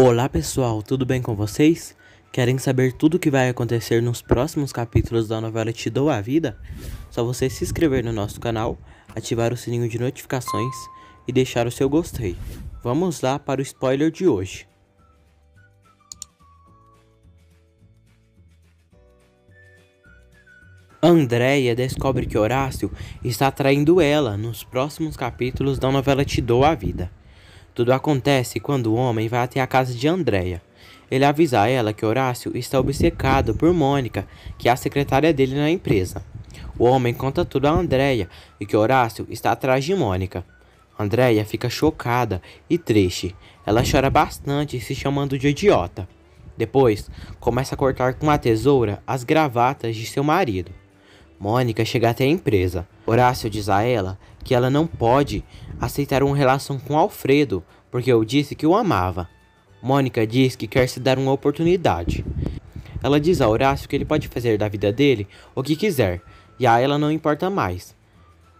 Olá pessoal, tudo bem com vocês? Querem saber tudo o que vai acontecer nos próximos capítulos da novela Te Dou a Vida? Só você se inscrever no nosso canal, ativar o sininho de notificações e deixar o seu gostei. Vamos lá para o spoiler de hoje. Andréia descobre que Horácio está traindo ela nos próximos capítulos da novela Te Dou a Vida. Tudo acontece quando o homem vai até a casa de Andrea. Ele avisa a ela que Horácio está obcecado por Mônica, que é a secretária dele na empresa. O homem conta tudo a Andrea e que Horácio está atrás de Mônica. Andrea fica chocada e triste. Ela chora bastante, se chamando de idiota. Depois, começa a cortar com uma tesoura as gravatas de seu marido. Mônica chega até a empresa. Horácio diz a ela que ela não pode aceitar uma relação com Alfredo, porque eu disse que o amava. Mônica diz que quer se dar uma oportunidade. Ela diz a Horácio que ele pode fazer da vida dele o que quiser, e a ela não importa mais.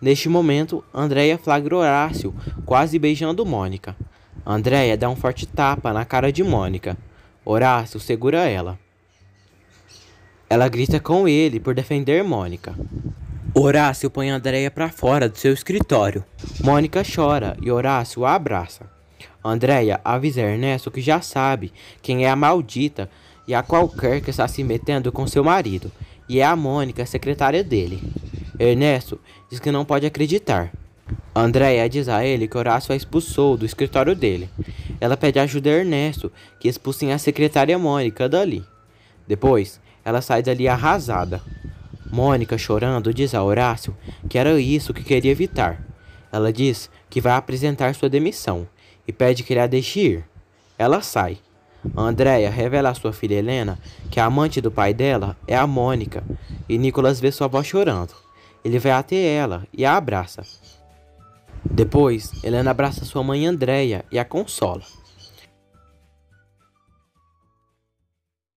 Neste momento, Andréia flagra Horácio quase beijando Mônica. Andréia dá um forte tapa na cara de Mônica. Horácio segura ela. Ela grita com ele por defender Mônica. Horácio põe Andréia para fora do seu escritório. Mônica chora e Horácio a abraça. Andréia avisa Ernesto que já sabe quem é a maldita e a qualquer que está se metendo com seu marido, e é a Mônica, secretária dele. Ernesto diz que não pode acreditar. Andréia diz a ele que Horácio a expulsou do escritório dele. Ela pede ajuda a Ernesto, que expulsem a secretária Mônica dali. Depois, ela sai dali arrasada. Mônica, chorando, diz a Horácio que era isso que queria evitar. Ela diz que vai apresentar sua demissão e pede que ele a deixe ir. Ela sai. Andréia revela a sua filha Helena que a amante do pai dela é a Mônica e Nicolas vê sua avó chorando. Ele vai até ela e a abraça. Depois, Helena abraça sua mãe Andréia e a consola.